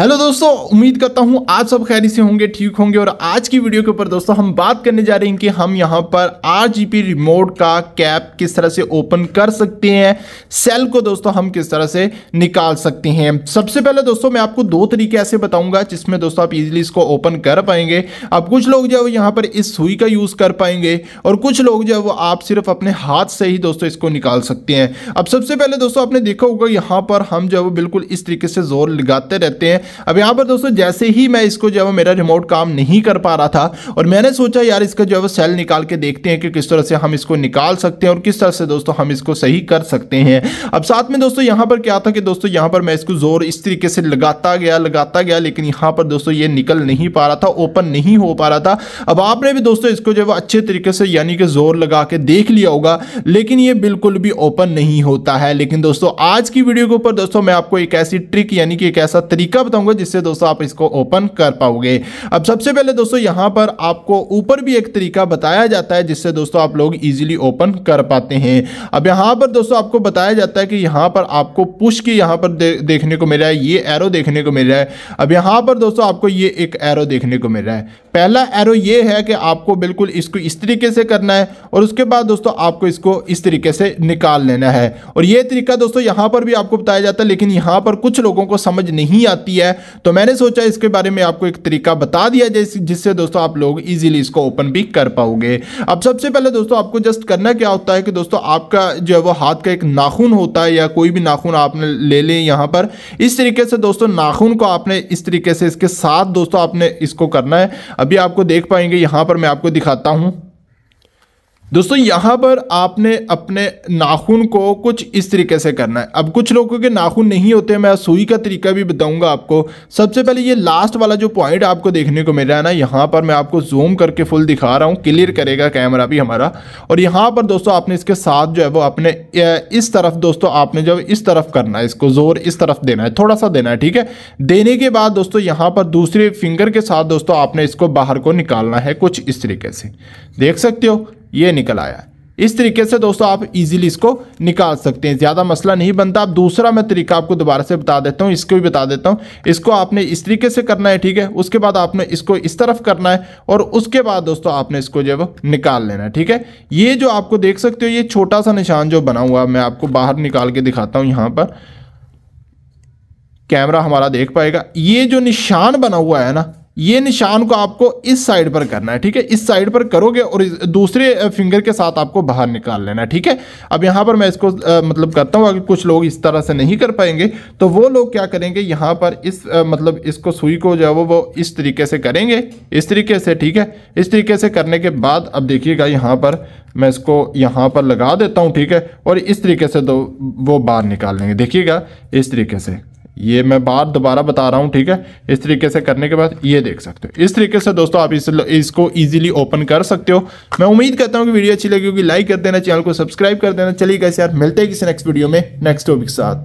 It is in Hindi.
हेलो दोस्तों उम्मीद करता हूँ आप सब खैरी से होंगे ठीक होंगे और आज की वीडियो के ऊपर दोस्तों हम बात करने जा रहे हैं कि हम यहाँ पर आर रिमोट का कैप किस तरह से ओपन कर सकते हैं सेल को दोस्तों हम किस तरह से निकाल सकते हैं सबसे पहले दोस्तों मैं आपको दो तरीके ऐसे बताऊंगा जिसमें दोस्तों आप इजिली इसको ओपन कर पाएंगे अब कुछ लोग जो है यहाँ पर इस सुई का यूज़ कर पाएंगे और कुछ लोग जो है वो आप सिर्फ अपने हाथ से ही दोस्तों इसको निकाल सकते हैं अब सबसे पहले दोस्तों आपने देखा होगा यहाँ पर हम जो है वो बिल्कुल इस तरीके से जोर लगाते रहते हैं अब यहाँ पर दोस्तों जैसे ही मैं इसको जो है मेरा रिमोट काम नहीं कर पा रहा था और मैंने सोचा यार इसका जो है वो सेल निकाल के देखते हैं कि किस तरह से हम इसको निकाल सकते हैं और किस तरह से दोस्तों हम इसको सही कर सकते हैं अब साथ में दोस्तों यहाँ पर क्या था कि दोस्तों यहाँ पर मैं इसको ज़ोर इस तरीके से लगाता गया लगाता गया लेकिन यहाँ पर दोस्तों ये निकल नहीं पा रहा था ओपन नहीं हो पा रहा था अब आपने भी दोस्तों इसको जो है अच्छे तरीके से यानी कि ज़ोर लगा के देख लिया होगा लेकिन ये बिल्कुल भी ओपन नहीं होता है लेकिन दोस्तों आज की वीडियो के ऊपर दोस्तों मैं आपको एक ऐसी ट्रिक यानी कि एक ऐसा तरीका बताऊंगा जिससे दोस्तों आप इसको ओपन कर पाओगे अब सबसे पहले दोस्तों यहां पर आपको ऊपर भी एक तरीका बताया जाता है जिससे दोस्तों आप लोग इजीली ओपन कर पाते हैं अब यहां पर दोस्तों आपको बताया जाता है कि यहां पर आपको पुश की यहां पर दे, देखने को मिल रहा है ये एरो देखने को मिल रहा है अब यहां पर दोस्तों आपको ये एक एरो देखने को मिल रहा है पहला एरो ये है कि आपको बिल्कुल इसको इस तरीके से करना है और उसके बाद दोस्तों आपको इसको इस तरीके से निकाल लेना है और ये तरीका दोस्तों यहां पर भी आपको बताया जाता है लेकिन यहां पर कुछ लोगों को समझ नहीं आती है तो मैंने सोचा इसके बारे में आपको एक तरीका बता दिया जैसे जिससे दोस्तों आप लोग इजीली इसको ओपन भी कर पाओगे अब सबसे पहले दोस्तों आपको जस्ट करना क्या होता है कि दोस्तों आपका जो है वो हाथ का एक नाखून होता है या कोई भी नाखून आपने ले लें यहाँ पर इस तरीके से दोस्तों नाखून को आपने इस तरीके से इसके साथ दोस्तों आपने इसको करना है अभी आपको देख पाएंगे यहाँ पर मैं आपको दिखाता हूँ दोस्तों यहाँ पर आपने अपने नाखून को कुछ इस तरीके से करना है अब कुछ लोगों के नाखून नहीं होते मैं सुई का तरीका भी बताऊंगा आपको सबसे पहले ये लास्ट वाला जो पॉइंट आपको देखने को मिल रहा है ना यहाँ पर मैं आपको जूम करके फुल दिखा रहा हूँ क्लियर करेगा कैमरा भी हमारा और यहाँ पर दोस्तों आपने इसके साथ जो है वो अपने इस तरफ दोस्तों आपने जब इस तरफ करना है इसको ज़ोर इस तरफ देना है थोड़ा सा देना है ठीक है देने के बाद दोस्तों यहाँ पर दूसरे फिंगर के साथ दोस्तों आपने इसको बाहर को निकालना है कुछ इस तरीके से देख सकते हो ये निकल आया इस तरीके से दोस्तों आप इजीली इसको निकाल सकते हैं ज़्यादा मसला नहीं बनता आप दूसरा मैं तरीका आपको दोबारा से बता देता हूँ इसको भी बता देता हूँ इसको आपने इस तरीके से करना है ठीक है उसके बाद आपने इसको इस तरफ करना है और उसके बाद दोस्तों आपने इसको जो निकाल लेना है ठीक है ये जो आपको देख सकते हो ये छोटा सा निशान जो बना हुआ मैं आपको बाहर निकाल के दिखाता हूँ यहाँ पर कैमरा हमारा देख पाएगा ये जो निशान बना हुआ है ना ये निशान को आपको इस साइड पर करना है ठीक है इस साइड पर करोगे और दूसरे फिंगर के साथ आपको बाहर निकाल लेना है ठीक है अब यहाँ पर मैं इसको आ, मतलब करता हूँ अगर कुछ लोग इस तरह से नहीं कर पाएंगे तो वो लोग क्या करेंगे यहाँ पर इस आ, मतलब इसको सुई को जो है वो वो इस तरीके से करेंगे इस तरीके से ठीक है इस तरीके से करने के बाद अब देखिएगा यहाँ पर मैं इसको यहाँ पर लगा देता हूँ ठीक है और इस तरीके से तो वो बाहर निकाल लेंगे देखिएगा इस तरीके से ये मैं बात दोबारा बता रहा हूँ ठीक है इस तरीके से करने के बाद ये देख सकते हो इस तरीके से दोस्तों आप इस इसको इजीली ओपन कर सकते हो मैं उम्मीद करता हूँ कि वीडियो अच्छी लगी होगी लाइक कर देना चैनल को सब्सक्राइब कर देना चलिए कैसे यार मिलते हैं किसी नेक्स्ट वीडियो में नेक्स्ट टॉपिक के साथ